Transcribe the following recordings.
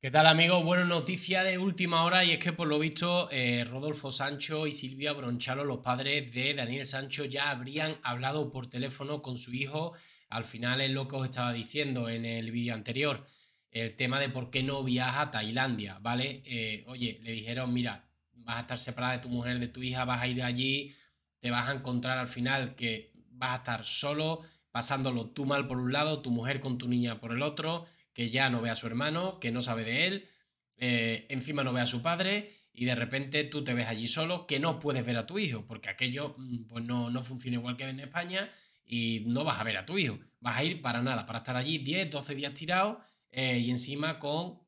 ¿Qué tal amigos? Bueno, noticia de última hora y es que por lo visto eh, Rodolfo Sancho y Silvia Bronchalo, los padres de Daniel Sancho, ya habrían hablado por teléfono con su hijo. Al final es lo que os estaba diciendo en el vídeo anterior, el tema de por qué no viaja a Tailandia, ¿vale? Eh, oye, le dijeron, mira, vas a estar separada de tu mujer, de tu hija, vas a ir de allí, te vas a encontrar al final que vas a estar solo, pasándolo tú mal por un lado, tu mujer con tu niña por el otro que ya no ve a su hermano, que no sabe de él, eh, encima no ve a su padre y de repente tú te ves allí solo, que no puedes ver a tu hijo, porque aquello mm, pues no, funciona igual que en España y no vas a ver a tu hijo, vas a ir para nada, para estar allí 10, 12 días tirados, eh, y encima con,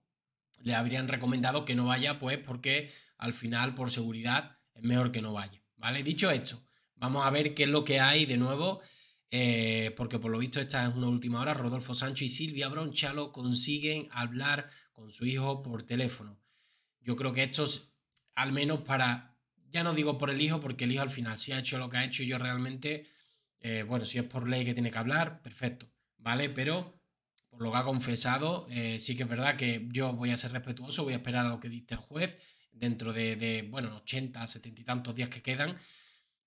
le habrían recomendado que no vaya pues porque al final por seguridad es mejor que no vaya, ¿vale? Dicho esto, vamos a ver qué es lo que hay de nuevo eh, porque por lo visto esta es una última hora, Rodolfo Sancho y Silvia Bronchalo consiguen hablar con su hijo por teléfono. Yo creo que esto, al menos para, ya no digo por el hijo, porque el hijo al final sí ha hecho lo que ha hecho yo realmente, eh, bueno, si es por ley que tiene que hablar, perfecto, ¿vale? Pero por lo que ha confesado, eh, sí que es verdad que yo voy a ser respetuoso, voy a esperar a lo que diste el juez dentro de, de bueno, 80, 70 y tantos días que quedan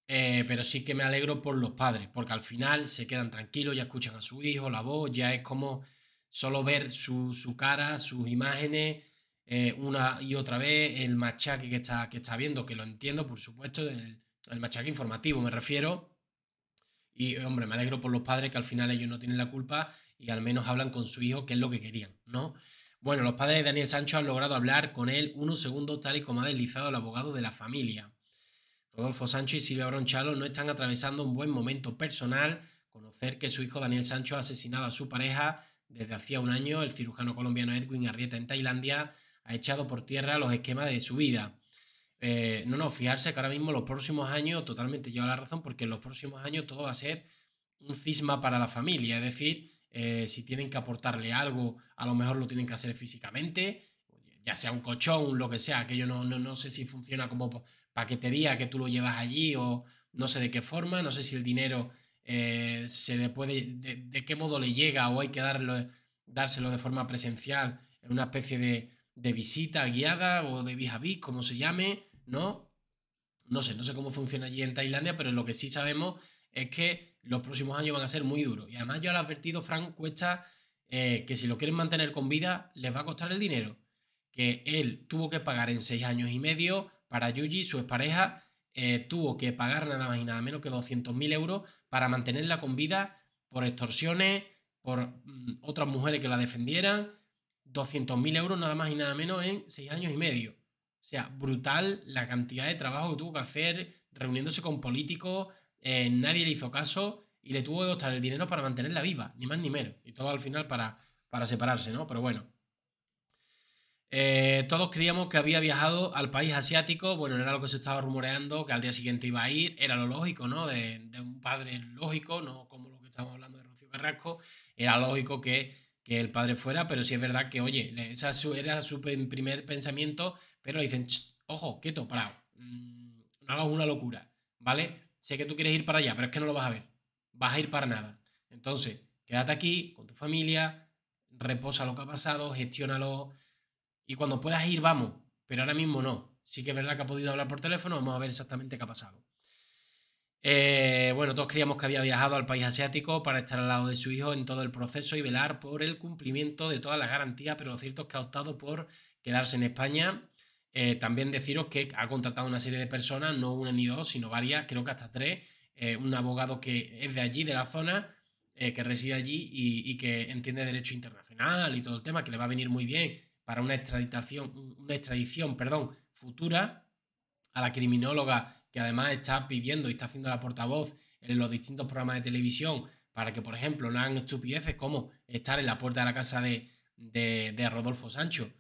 eh, pero sí que me alegro por los padres, porque al final se quedan tranquilos, ya escuchan a su hijo, la voz, ya es como solo ver su, cara, sus imágenes, eh, una y otra vez, el machaque que está, que está viendo, que lo entiendo, por supuesto, el, el machaque informativo, me refiero. Y hombre, me alegro por los padres que al final ellos no tienen la culpa y al menos hablan con su hijo, que es lo que querían, ¿no? Bueno, los padres de Daniel Sancho han logrado hablar con él unos segundos, tal y como ha deslizado el abogado de la familia. Rodolfo Sancho y Silvia Bronchalo no están atravesando un buen momento personal. Conocer que su hijo Daniel Sancho ha asesinado a su pareja desde hacía un año, el cirujano colombiano Edwin Arrieta en Tailandia ha echado por tierra los esquemas de su vida. Eh, no, no, fiarse que ahora mismo los próximos años, totalmente lleva la razón, porque en los próximos años todo va a ser un cisma para la familia. Es decir, eh, si tienen que aportarle algo, a lo mejor lo tienen que hacer físicamente, ya sea un cochón, lo que sea, que yo no, no, no sé si funciona como paquetería que tú lo llevas allí o no sé de qué forma, no sé si el dinero eh, se le puede, de, qué modo le llega o hay que darlo, dárselo de forma presencial en una especie de, visita guiada o de vis vis, como se llame, ¿no? No sé, no sé cómo funciona allí en Tailandia, pero lo que sí sabemos es que los próximos años van a ser muy duros. Y además yo lo he advertido, Frank, cuesta eh, que si lo quieren mantener con vida, les va a costar el dinero. Que él tuvo que pagar en seis años y medio para Yuji, su expareja eh, tuvo que pagar nada más y nada menos que 200.000 euros para mantenerla con vida por extorsiones, por mm, otras mujeres que la defendieran. 200.000 euros nada más y nada menos en seis años y medio. O sea, brutal la cantidad de trabajo que tuvo que hacer, reuniéndose con políticos, eh, nadie le hizo caso y le tuvo que gastar el dinero para mantenerla viva, ni más ni menos. Y todo al final para, para separarse, ¿no? Pero bueno, eh, todos creíamos que había viajado al país asiático, bueno, era lo que se estaba rumoreando, que al día siguiente iba a ir, era lo lógico, ¿no? De, un padre lógico, no como lo que estamos hablando de Rocío Carrasco, era lógico que, el padre fuera, pero sí es verdad que, oye, ese era su primer pensamiento, pero dicen, ojo, quieto, parado, mm, no hagas una locura, ¿vale? Sé que tú quieres ir para allá, pero es que no lo vas a ver, vas a ir para nada. Entonces, quédate aquí con tu familia, reposa lo que ha pasado, gestiónalo y cuando puedas ir, vamos. Pero ahora mismo no. Sí que es verdad que ha podido hablar por teléfono, vamos a ver exactamente qué ha pasado. Eh, bueno, todos creíamos que había viajado al país asiático para estar al lado de su hijo en todo el proceso y velar por el cumplimiento de todas las garantías, pero lo cierto es que ha optado por quedarse en España. Eh, también deciros que ha contratado una serie de personas, no una ni dos, sino varias, creo que hasta tres. Eh, un abogado que es de allí, de la zona, que reside allí y que entiende derecho internacional y todo el tema, que le va a venir muy bien para una extradición, una extradición perdón, futura a la criminóloga que además está pidiendo y está haciendo la portavoz en los distintos programas de televisión para que, por ejemplo, no hagan estupideces como estar en la puerta de la casa de, de, de Rodolfo Sancho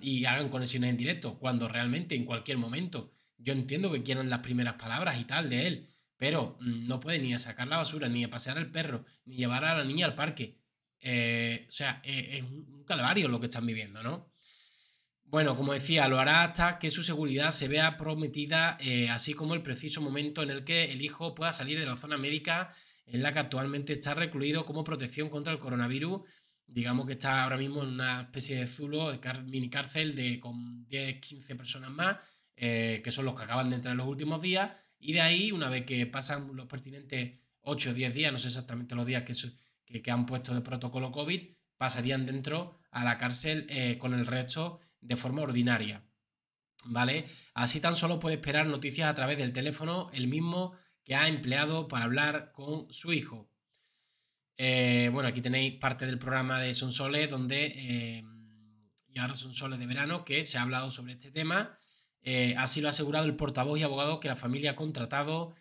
y hagan conexiones en directo, cuando realmente en cualquier momento yo entiendo que quieran las primeras palabras y tal de él, pero mm, no puede ni a sacar la basura, ni a pasear al perro, ni llevar a la niña al parque. Eh, o sea, eh, es un calvario lo que están viviendo, ¿no? Bueno, como decía, lo hará hasta que su seguridad se vea prometida, eh, así como el preciso momento en el que el hijo pueda salir de la zona médica en la que actualmente está recluido como protección contra el coronavirus. Digamos que está ahora mismo en una especie de zulo, de mini cárcel de, con 10, 15 personas más, que son los que acaban de entrar en los últimos días. Y de ahí, una vez que pasan los pertinentes 8 o 10 días, no sé exactamente los días que, que, han puesto de protocolo COVID pasarían dentro a la cárcel eh, con el resto de forma ordinaria. ¿Vale? Así tan solo puede esperar noticias a través del teléfono, el mismo que ha empleado para hablar con su hijo. Eh, bueno, aquí tenéis parte del programa de Sonsoles, donde eh, y ahora de verano, que se ha hablado sobre este tema. así lo ha asegurado el portavoz y abogado que la familia ha contratado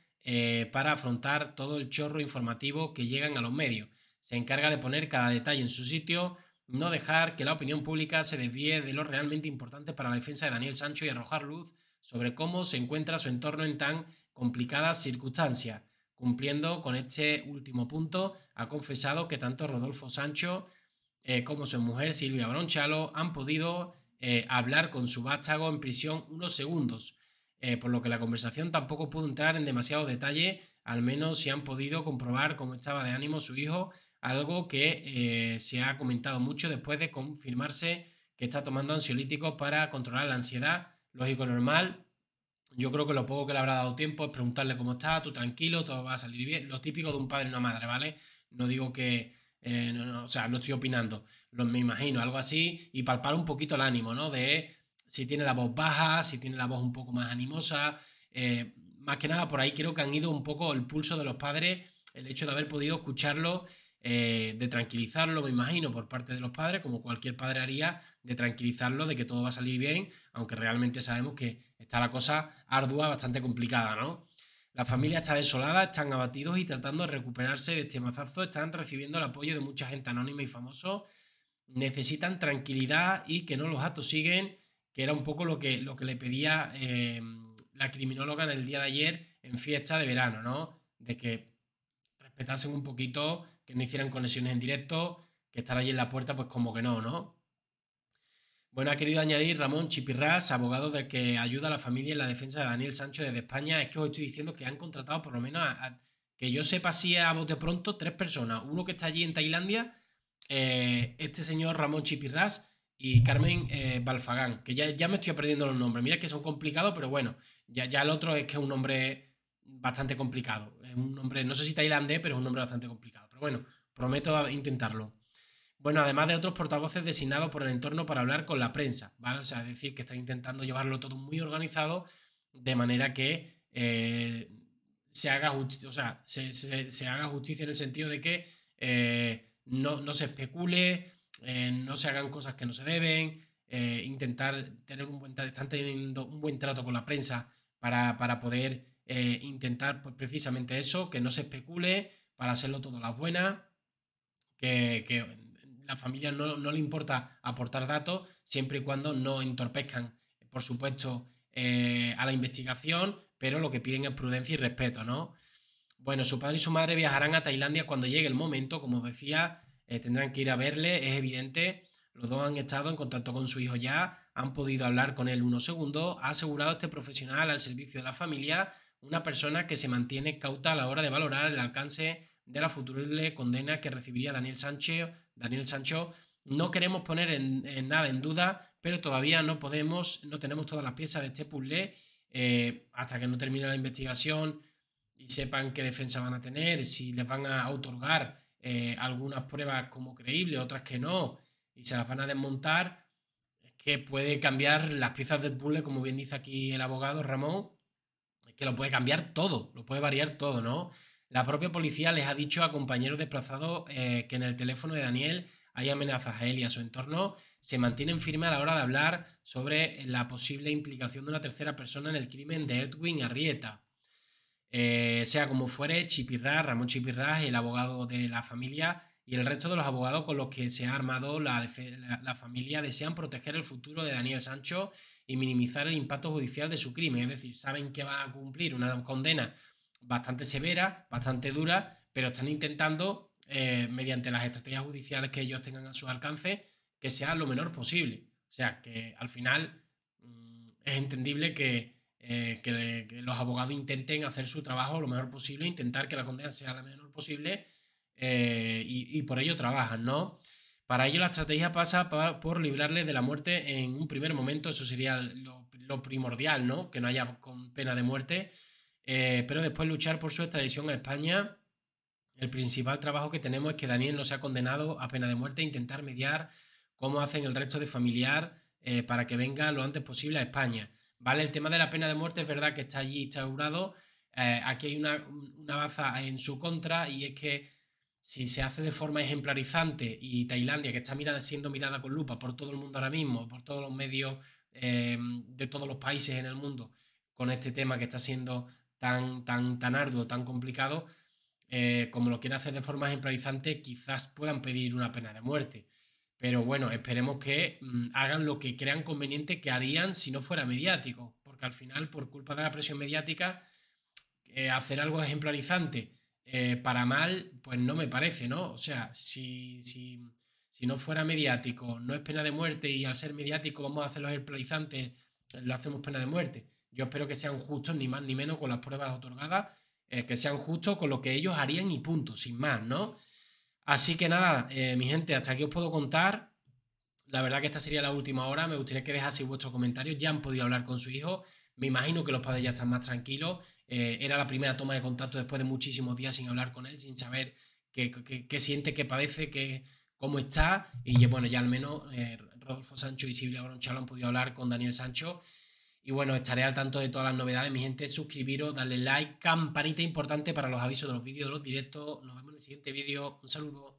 para afrontar todo el chorro informativo que llegan a los medios. Se encarga de poner cada detalle en su sitio, no dejar que la opinión pública se desvíe de lo realmente importante para la defensa de Daniel Sancho y arrojar luz sobre cómo se encuentra su entorno en tan complicadas circunstancias. Cumpliendo con este último punto, ha confesado que tanto Rodolfo Sancho eh, como su mujer Silvia Bronchalo han podido eh, hablar con su vástago en prisión unos segundos, eh, por lo que la conversación tampoco pudo entrar en demasiado detalle, al menos si han podido comprobar cómo estaba de ánimo su hijo algo que eh, se ha comentado mucho después de confirmarse que está tomando ansiolíticos para controlar la ansiedad, lógico normal. Yo creo que lo poco que le habrá dado tiempo es preguntarle cómo está, tú tranquilo, todo va a salir bien. Lo típico de un padre y una madre, ¿vale? No digo que, eh, o sea, no estoy opinando, lo, me imagino, algo así, y palpar un poquito el ánimo, ¿no? De si tiene la voz baja, si tiene la voz un poco más animosa. Eh, más que nada, por ahí creo que han ido un poco el pulso de los padres, el hecho de haber podido escucharlo eh, de tranquilizarlo, me imagino, por parte de los padres, como cualquier padre haría, de tranquilizarlo, de que todo va a salir bien, aunque realmente sabemos que está la cosa ardua, bastante complicada, ¿no? La familia está desolada, están abatidos y tratando de recuperarse de este mazazo, están recibiendo el apoyo de mucha gente anónima y famoso necesitan tranquilidad y que no los siguen, que era un poco lo que, lo que le pedía eh, la criminóloga en el día de ayer en fiesta de verano, ¿no? De que respetasen un poquito que no hicieran conexiones en directo, que estar allí en la puerta, pues como que no, ¿no? Bueno, ha querido añadir Ramón Chipirras, abogado de que ayuda a la familia en la defensa de Daniel Sancho desde España. Es que os estoy diciendo que han contratado por lo menos, que yo sepa si a de pronto, tres personas. Uno que está allí en Tailandia, eh, este señor Ramón Chipirras y Carmen eh, Balfagán, que ya, me estoy perdiendo los nombres. Mira que son complicados, pero bueno, ya, ya el otro es que es un nombre bastante complicado. Es un nombre, no sé si tailandés, pero es un nombre bastante complicado bueno, prometo intentarlo. Bueno, además de otros portavoces designados por el entorno para hablar con la prensa, ¿vale? O sea, es decir, que están intentando llevarlo todo muy organizado de manera que eh, se, haga o sea, se, haga justicia en el sentido de que eh, no, se especule, eh, no se hagan cosas que no se deben, intentar tener un buen, están teniendo un buen trato con la prensa para, poder intentar pues, precisamente eso, que no se especule, para hacerlo todo las buenas, que, que la familia no, le importa aportar datos siempre y cuando no entorpezcan, por supuesto, eh, a la investigación, pero lo que piden es prudencia y respeto, ¿no? Bueno, su padre y su madre viajarán a Tailandia cuando llegue el momento, como os decía, eh, tendrán que ir a verle, es evidente, los dos han estado en contacto con su hijo ya, han podido hablar con él unos segundos, ha asegurado este profesional al servicio de la familia, una persona que se mantiene cauta a la hora de valorar el alcance de la futura condena que recibiría Daniel Sancho. Daniel Sancho no queremos poner en, nada en duda, pero todavía no podemos, no tenemos todas las piezas de este puzzle eh, hasta que no termine la investigación y sepan qué defensa van a tener, si les van a otorgar eh, algunas pruebas como creíbles, otras que no, y se las van a desmontar, que puede cambiar las piezas del puzzle, como bien dice aquí el abogado Ramón, que lo puede cambiar todo, lo puede variar todo, ¿no? La propia policía les ha dicho a compañeros desplazados eh, que en el teléfono de Daniel hay amenazas a él y a su entorno. Se mantienen firmes a la hora de hablar sobre la posible implicación de una tercera persona en el crimen de Edwin Arrieta. Eh, sea como fuere, Chipirra, Ramón Chipirras, el abogado de la familia y el resto de los abogados con los que se ha armado la familia desean proteger el futuro de Daniel Sancho y minimizar el impacto judicial de su crimen. Es decir, saben que va a cumplir una condena bastante severa, bastante dura, pero están intentando, eh, mediante las estrategias judiciales que ellos tengan a su alcance, que sea lo menor posible. O sea, que al final mm, es entendible que, eh, que, los abogados intenten hacer su trabajo lo mejor posible, intentar que la condena sea la menor posible eh, y, por ello trabajan, ¿no? Para ello la estrategia pasa por librarle de la muerte en un primer momento, eso sería lo, lo primordial, ¿no? Que no haya con pena de muerte eh, pero después luchar por su extradición a España. El principal trabajo que tenemos es que Daniel no sea condenado a pena de muerte e intentar mediar cómo hacen el resto de familiar eh, para que venga lo antes posible a España. ¿Vale? El tema de la pena de muerte es verdad que está allí instaurado. Eh, aquí hay una, baza en su contra y es que si se hace de forma ejemplarizante y Tailandia, que está siendo mirada con lupa por todo el mundo ahora mismo, por todos los medios de todos los países en el mundo, con este tema que está siendo tan, tan, tan arduo, tan complicado, eh, como lo quieren hacer de forma ejemplarizante, quizás puedan pedir una pena de muerte. Pero bueno, esperemos que mm, hagan lo que crean conveniente que harían si no fuera mediático, porque al final, por culpa de la presión mediática, eh, hacer algo ejemplarizante eh, para mal, pues no me parece, ¿no? O sea, si, si, no fuera mediático, no es pena de muerte y al ser mediático vamos a hacerlo ejemplarizante lo hacemos pena de muerte. Yo espero que sean justos, ni más ni menos, con las pruebas otorgadas, eh, que sean justos con lo que ellos harían y punto, sin más, ¿no? Así que nada, eh, mi gente, hasta aquí os puedo contar. La verdad que esta sería la última hora. Me gustaría que dejaseis vuestros comentarios. Ya han podido hablar con su hijo. Me imagino que los padres ya están más tranquilos. Eh, era la primera toma de contacto después de muchísimos días sin hablar con él, sin saber qué, siente, qué padece, cómo está. Y bueno, ya al menos Rodolfo Sancho y Silvia Bronchalo han podido hablar con Daniel Sancho. Y bueno, estaré al tanto de todas las novedades, mi gente. Suscribiros, darle like, campanita importante para los avisos de los vídeos, de los directos. Nos vemos en el siguiente vídeo. Un saludo.